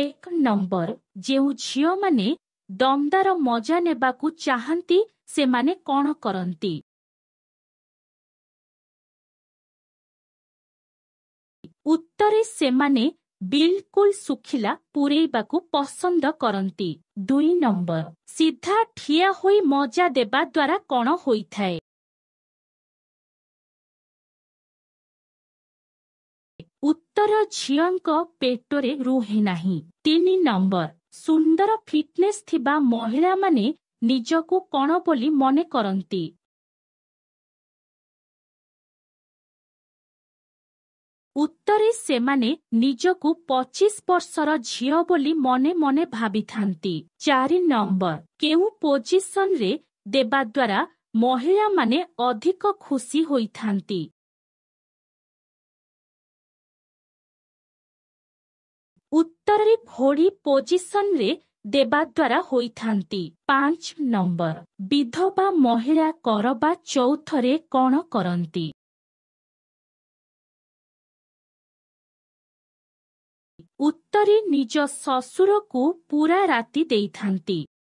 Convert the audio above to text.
ଏକ ନମ୍ବର ଯେଉଁ ଝିଅମାନେ ଦମଦାର ମଜା ନେବାକୁ ଚାହାନ୍ତି ସେମାନେ କ'ଣ କରନ୍ତି ଉତ୍ତରେ ସେମାନେ ବିଲକୁଲ ଶୁଖିଲା ପୁରେଇବାକୁ ପସନ୍ଦ କରନ୍ତି ଦୁଇ ନମ୍ବର ସିଧା ଠିଆ ହୋଇ ମଜା ଦେବା ଦ୍ୱାରା କ'ଣ ହୋଇଥାଏ ଉତ୍ତର ଝିଅଙ୍କ ପେଟରେ ରୁହେ ନାହିଁ ତିନି ନମ୍ବର ସୁନ୍ଦର ଫିଟନେସ୍ ଥିବା ମହିଳାମାନେ ନିଜକୁ କ'ଣ ବୋଲି ମନେ କରନ୍ତି ଉତ୍ତରେ ସେମାନେ ନିଜକୁ ପଚିଶ ବର୍ଷର ଝିଅ ବୋଲି ମନେ ମନେ ଭାବିଥାନ୍ତି ଚାରି ନମ୍ବର କେଉଁ ପୋଜିସନରେ ଦେବା ଦ୍ୱାରା ମହିଳାମାନେ ଅଧିକ ଖୁସି ହୋଇଥାନ୍ତି ଉତ୍ତରରେ ଭଳି ପୋଜିସନରେ ଦେବା ଦ୍ୱାରା ହୋଇଥାନ୍ତି ପାଞ୍ଚ ନମ୍ବର ବିଧବା ମହିଳା କର ବା ଚଉଥରେ କ'ଣ କରନ୍ତି ଉତ୍ତରେ ନିଜ ଶ୍ୱଶୁରକୁ ପୁରା ରାତି ଦେଇଥାନ୍ତି